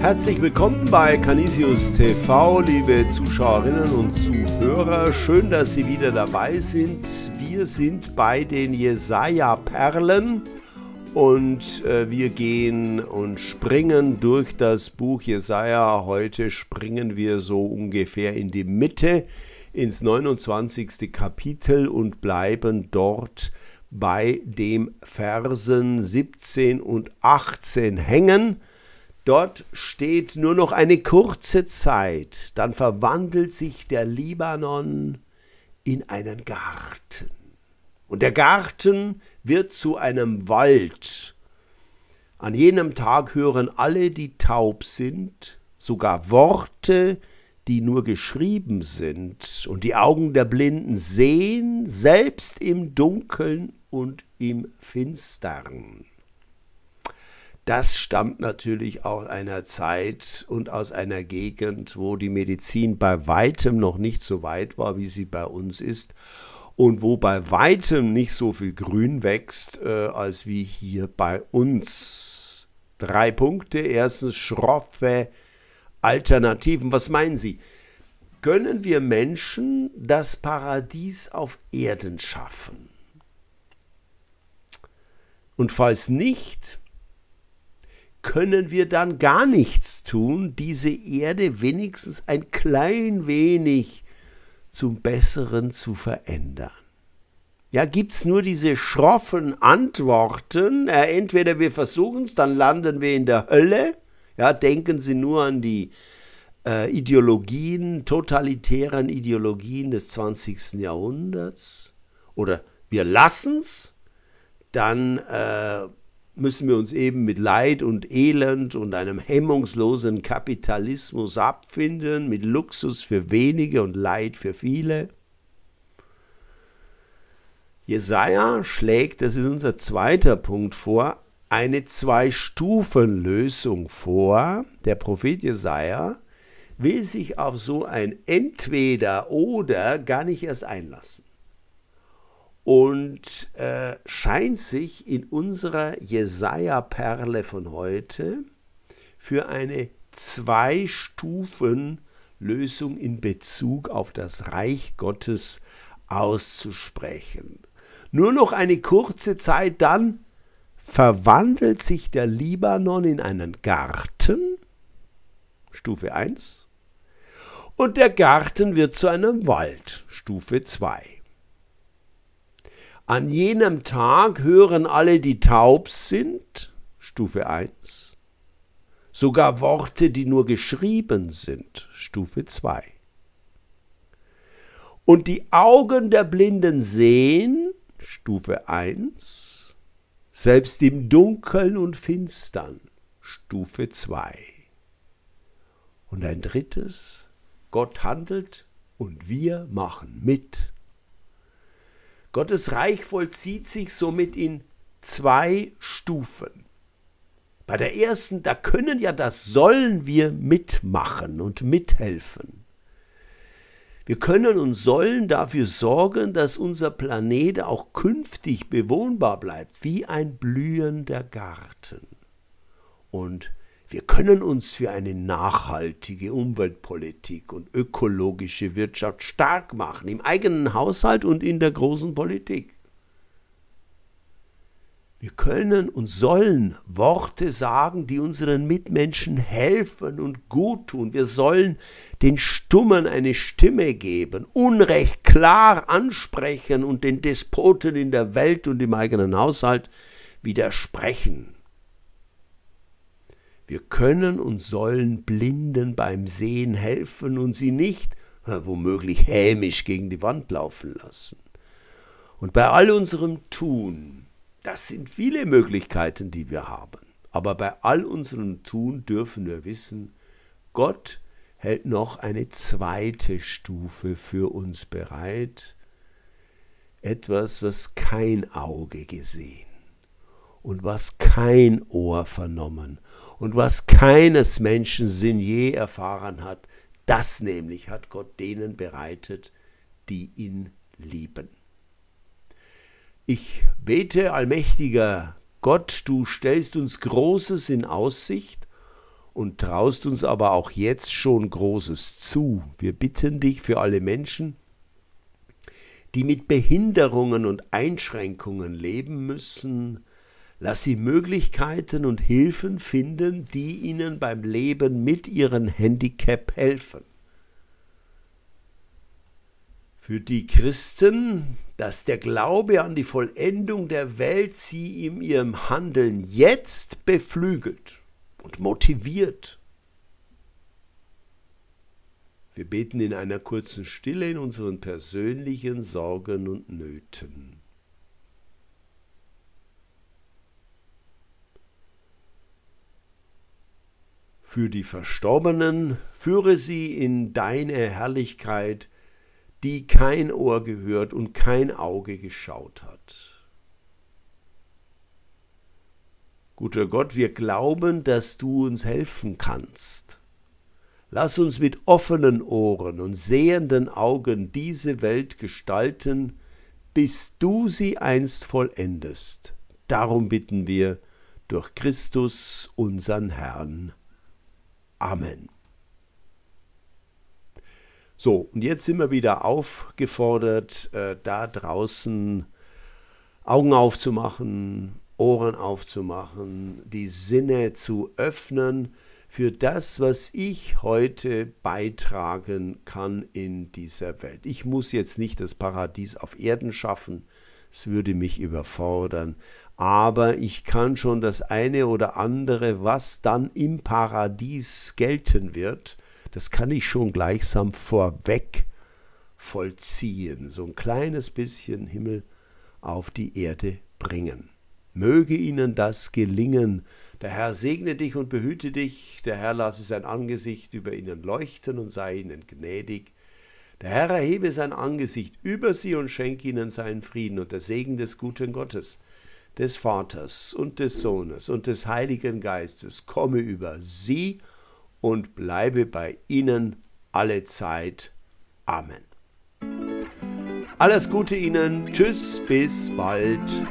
Herzlich willkommen bei Canisius TV, liebe Zuschauerinnen und Zuhörer. Schön, dass Sie wieder dabei sind. Wir sind bei den Jesaja-Perlen und äh, wir gehen und springen durch das Buch Jesaja. Heute springen wir so ungefähr in die Mitte ins 29. Kapitel und bleiben dort bei dem Versen 17 und 18 hängen. Dort steht nur noch eine kurze Zeit, dann verwandelt sich der Libanon in einen Garten. Und der Garten wird zu einem Wald. An jenem Tag hören alle, die taub sind, sogar Worte, die nur geschrieben sind, und die Augen der Blinden sehen, selbst im Dunkeln und im Finstern. Das stammt natürlich aus einer Zeit und aus einer Gegend, wo die Medizin bei weitem noch nicht so weit war, wie sie bei uns ist und wo bei weitem nicht so viel Grün wächst, äh, als wie hier bei uns. Drei Punkte. Erstens schroffe Alternativen. Was meinen Sie? Können wir Menschen das Paradies auf Erden schaffen? Und falls nicht, können wir dann gar nichts tun, diese Erde wenigstens ein klein wenig zum Besseren zu verändern? Ja, gibt es nur diese schroffen Antworten, äh, entweder wir versuchen es, dann landen wir in der Hölle, ja, denken Sie nur an die äh, Ideologien, totalitären Ideologien des 20. Jahrhunderts, oder wir lassen es, dann äh, müssen wir uns eben mit Leid und Elend und einem hemmungslosen Kapitalismus abfinden, mit Luxus für wenige und Leid für viele. Jesaja schlägt, das ist unser zweiter Punkt vor, eine Zwei-Stufen-Lösung vor. Der Prophet Jesaja will sich auf so ein Entweder-Oder gar nicht erst einlassen und äh, scheint sich in unserer Jesaja-Perle von heute für eine Zwei-Stufen-Lösung in Bezug auf das Reich Gottes auszusprechen. Nur noch eine kurze Zeit, dann verwandelt sich der Libanon in einen Garten, Stufe 1, und der Garten wird zu einem Wald, Stufe 2. An jenem Tag hören alle, die taub sind, Stufe 1, sogar Worte, die nur geschrieben sind, Stufe 2. Und die Augen der Blinden sehen, Stufe 1, selbst im Dunkeln und Finstern, Stufe 2. Und ein drittes, Gott handelt und wir machen mit. Gottes Reich vollzieht sich somit in zwei Stufen. Bei der ersten, da können ja, das sollen wir mitmachen und mithelfen. Wir können und sollen dafür sorgen, dass unser Planet auch künftig bewohnbar bleibt, wie ein blühender Garten. Und wir können uns für eine nachhaltige Umweltpolitik und ökologische Wirtschaft stark machen, im eigenen Haushalt und in der großen Politik. Wir können und sollen Worte sagen, die unseren Mitmenschen helfen und gut tun. Wir sollen den Stummen eine Stimme geben, Unrecht klar ansprechen und den Despoten in der Welt und im eigenen Haushalt widersprechen. Wir können und sollen Blinden beim Sehen helfen und sie nicht, äh, womöglich hämisch gegen die Wand laufen lassen. Und bei all unserem Tun, das sind viele Möglichkeiten, die wir haben, aber bei all unserem Tun dürfen wir wissen, Gott hält noch eine zweite Stufe für uns bereit, etwas, was kein Auge gesehen und was kein Ohr vernommen und was keines Menschen Sinn je erfahren hat, das nämlich hat Gott denen bereitet, die ihn lieben. Ich bete, allmächtiger Gott, du stellst uns Großes in Aussicht und traust uns aber auch jetzt schon Großes zu. Wir bitten dich für alle Menschen, die mit Behinderungen und Einschränkungen leben müssen, Lass sie Möglichkeiten und Hilfen finden, die ihnen beim Leben mit ihrem Handicap helfen. Für die Christen, dass der Glaube an die Vollendung der Welt sie in ihrem Handeln jetzt beflügelt und motiviert. Wir beten in einer kurzen Stille in unseren persönlichen Sorgen und Nöten. für die Verstorbenen, führe sie in deine Herrlichkeit, die kein Ohr gehört und kein Auge geschaut hat. Guter Gott, wir glauben, dass du uns helfen kannst. Lass uns mit offenen Ohren und sehenden Augen diese Welt gestalten, bis du sie einst vollendest. Darum bitten wir durch Christus unseren Herrn. Amen. So, und jetzt sind wir wieder aufgefordert, äh, da draußen Augen aufzumachen, Ohren aufzumachen, die Sinne zu öffnen für das, was ich heute beitragen kann in dieser Welt. Ich muss jetzt nicht das Paradies auf Erden schaffen, es würde mich überfordern. Aber ich kann schon das eine oder andere, was dann im Paradies gelten wird, das kann ich schon gleichsam vorweg vollziehen, so ein kleines bisschen Himmel auf die Erde bringen. Möge ihnen das gelingen. Der Herr segne dich und behüte dich, der Herr lasse sein Angesicht über ihnen leuchten und sei ihnen gnädig der Herr erhebe sein Angesicht über sie und schenke ihnen seinen Frieden und der Segen des guten Gottes, des Vaters und des Sohnes und des Heiligen Geistes komme über sie und bleibe bei ihnen alle Zeit. Amen. Alles Gute Ihnen. Tschüss, bis bald.